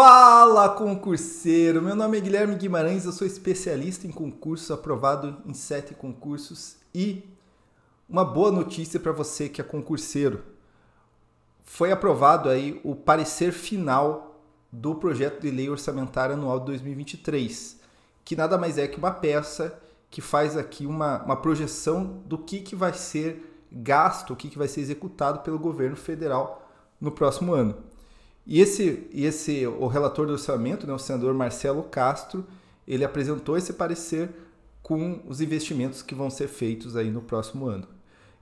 Fala concurseiro! Meu nome é Guilherme Guimarães, eu sou especialista em concursos, aprovado em sete concursos e uma boa notícia para você que é concurseiro. Foi aprovado aí o parecer final do projeto de lei orçamentária anual de 2023, que nada mais é que uma peça que faz aqui uma, uma projeção do que, que vai ser gasto, o que, que vai ser executado pelo governo federal no próximo ano. E esse, e esse o relator do orçamento, né, o senador Marcelo Castro, ele apresentou esse parecer com os investimentos que vão ser feitos aí no próximo ano.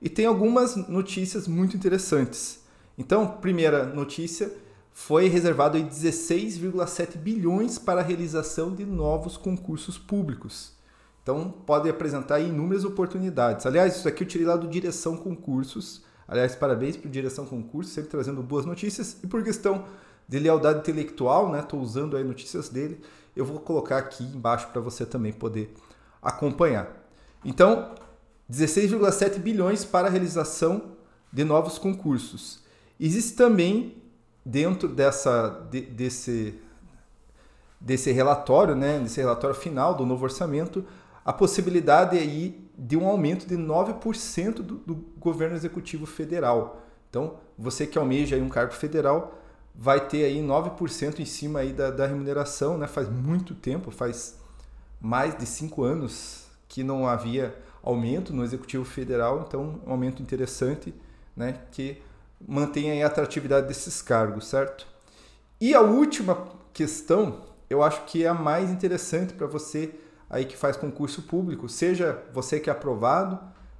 E tem algumas notícias muito interessantes. Então, primeira notícia, foi reservado 16,7 bilhões para a realização de novos concursos públicos. Então, pode apresentar inúmeras oportunidades. Aliás, isso aqui eu tirei lá do Direção Concursos, Aliás, parabéns para o Direção Concurso, sempre trazendo boas notícias. E por questão de lealdade intelectual, né? Estou usando aí notícias dele. Eu vou colocar aqui embaixo para você também poder acompanhar. Então, 16,7 bilhões para a realização de novos concursos. Existe também dentro dessa de, desse desse relatório, né, desse relatório final do novo orçamento, a possibilidade aí de um aumento de 9% do, do governo executivo federal. Então, você que almeja aí um cargo federal vai ter aí 9% em cima aí da, da remuneração, né? Faz muito tempo, faz mais de cinco anos que não havia aumento no Executivo Federal, então um aumento interessante, né? Que mantém a atratividade desses cargos, certo? E a última questão, eu acho que é a mais interessante para você aí que faz concurso público, seja você que é aprovado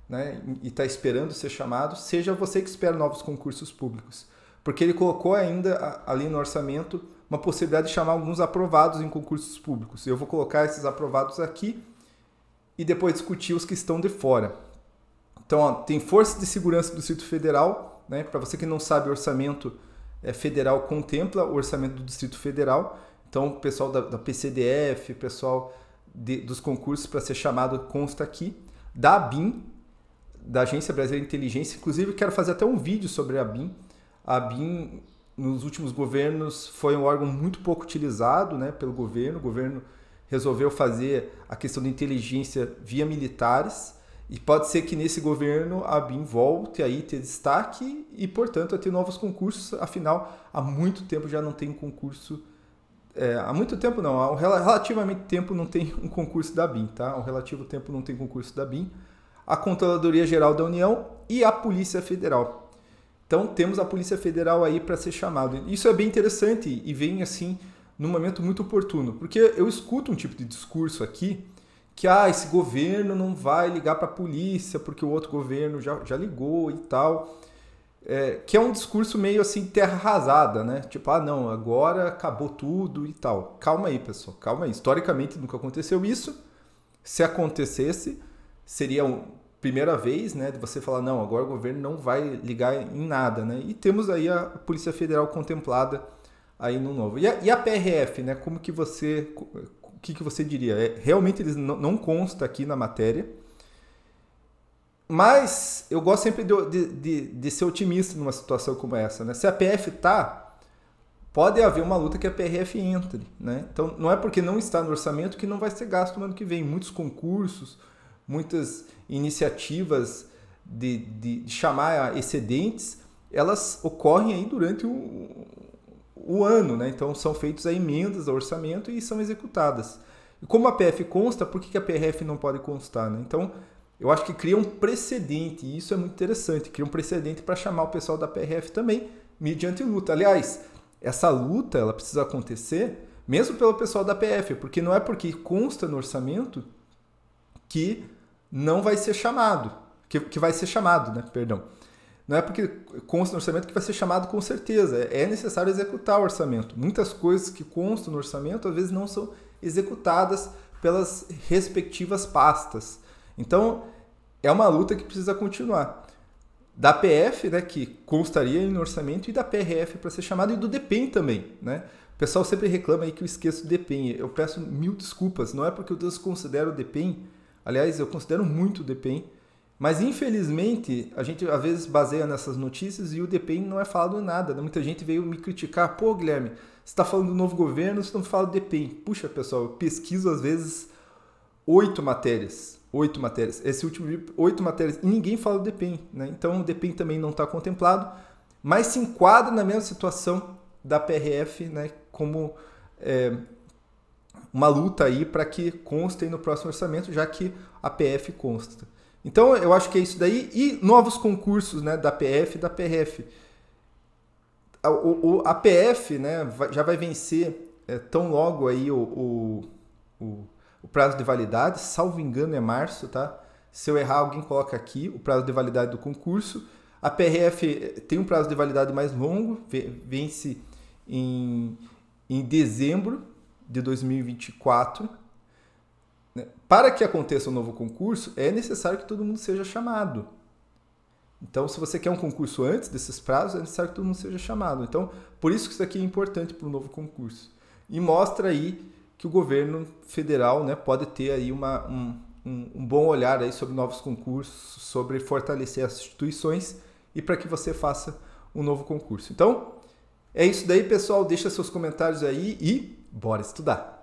né, e está esperando ser chamado, seja você que espera novos concursos públicos. Porque ele colocou ainda ali no orçamento uma possibilidade de chamar alguns aprovados em concursos públicos. Eu vou colocar esses aprovados aqui e depois discutir os que estão de fora. Então, ó, tem Força de Segurança do Distrito Federal, né, para você que não sabe, o orçamento é, federal contempla o orçamento do Distrito Federal. Então, o pessoal da, da PCDF, pessoal de, dos concursos para ser chamado consta aqui, da BIM, da Agência Brasileira de Inteligência. Inclusive, quero fazer até um vídeo sobre a BIM. A BIM, nos últimos governos, foi um órgão muito pouco utilizado né, pelo governo. O governo resolveu fazer a questão da inteligência via militares. E pode ser que nesse governo a BIM volte aí ter destaque e, portanto, a ter novos concursos. Afinal, há muito tempo já não tem um concurso é, há muito tempo não, há um relativamente tempo não tem um concurso da BIM, tá? um relativo tempo não tem concurso da BIM, a Controladoria Geral da União e a Polícia Federal. Então temos a Polícia Federal aí para ser chamado. Isso é bem interessante e vem assim num momento muito oportuno, porque eu escuto um tipo de discurso aqui que ah, esse governo não vai ligar para a polícia porque o outro governo já, já ligou e tal. É, que é um discurso meio assim terra arrasada, né? Tipo, ah, não, agora acabou tudo e tal. Calma aí, pessoal, calma aí. Historicamente nunca aconteceu isso. Se acontecesse, seria a primeira vez, né, de você falar, não, agora o governo não vai ligar em nada, né? E temos aí a Polícia Federal contemplada aí no novo. E a, e a PRF, né? Como que você. O que, que você diria? É, realmente eles não, não consta aqui na matéria mas eu gosto sempre de, de, de, ser otimista numa situação como essa. Né? Se a PF está, pode haver uma luta que a PRF entre. Né? Então não é porque não está no orçamento que não vai ser gasto no ano que vem. Muitos concursos, muitas iniciativas de, de, de chamar excedentes, elas ocorrem aí durante o, o ano. Né? Então são feitas emendas ao orçamento e são executadas. E como a PF consta, por que, que a PRF não pode constar? Né? Então eu acho que cria um precedente, e isso é muito interessante, cria um precedente para chamar o pessoal da PRF também, mediante luta. Aliás, essa luta ela precisa acontecer mesmo pelo pessoal da PF, porque não é porque consta no orçamento que não vai ser chamado, que, que vai ser chamado, né? Perdão. Não é porque consta no orçamento que vai ser chamado com certeza. É, é necessário executar o orçamento. Muitas coisas que constam no orçamento às vezes não são executadas pelas respectivas pastas. Então, é uma luta que precisa continuar. Da PF, né, que constaria no orçamento, e da PRF para ser chamada e do DEPEN também. Né? O pessoal sempre reclama aí que eu esqueço o DEPEN. Eu peço mil desculpas, não é porque eu desconsidero o DEPEN. Aliás, eu considero muito o DEPEN. Mas, infelizmente, a gente às vezes baseia nessas notícias e o DEPEN não é falado em nada. Né? Muita gente veio me criticar. Pô, Guilherme, você está falando do novo governo, você não fala do DEPEN. Puxa, pessoal, eu pesquiso às vezes oito matérias. Oito matérias. Esse último oito matérias. E ninguém fala do DPEM, né? Então o DPEM também não está contemplado, mas se enquadra na mesma situação da PRF, né? Como é, uma luta aí para que conste no próximo orçamento, já que a PF consta. Então eu acho que é isso daí. E novos concursos né, da PF e da PRF. A, o, a PF né, já vai vencer é, tão logo aí o, o, o o prazo de validade, salvo engano, é março, tá? Se eu errar, alguém coloca aqui o prazo de validade do concurso. A PRF eh, tem um prazo de validade mais longo, vence em, em dezembro de 2024. Né? Para que aconteça um novo concurso, é necessário que todo mundo seja chamado. Então, se você quer um concurso antes desses prazos, é necessário que todo mundo seja chamado. Então, por isso que isso aqui é importante para o novo concurso. E mostra aí que o governo federal né, pode ter aí uma, um, um, um bom olhar aí sobre novos concursos, sobre fortalecer as instituições e para que você faça um novo concurso. Então, é isso daí, pessoal. Deixa seus comentários aí e bora estudar!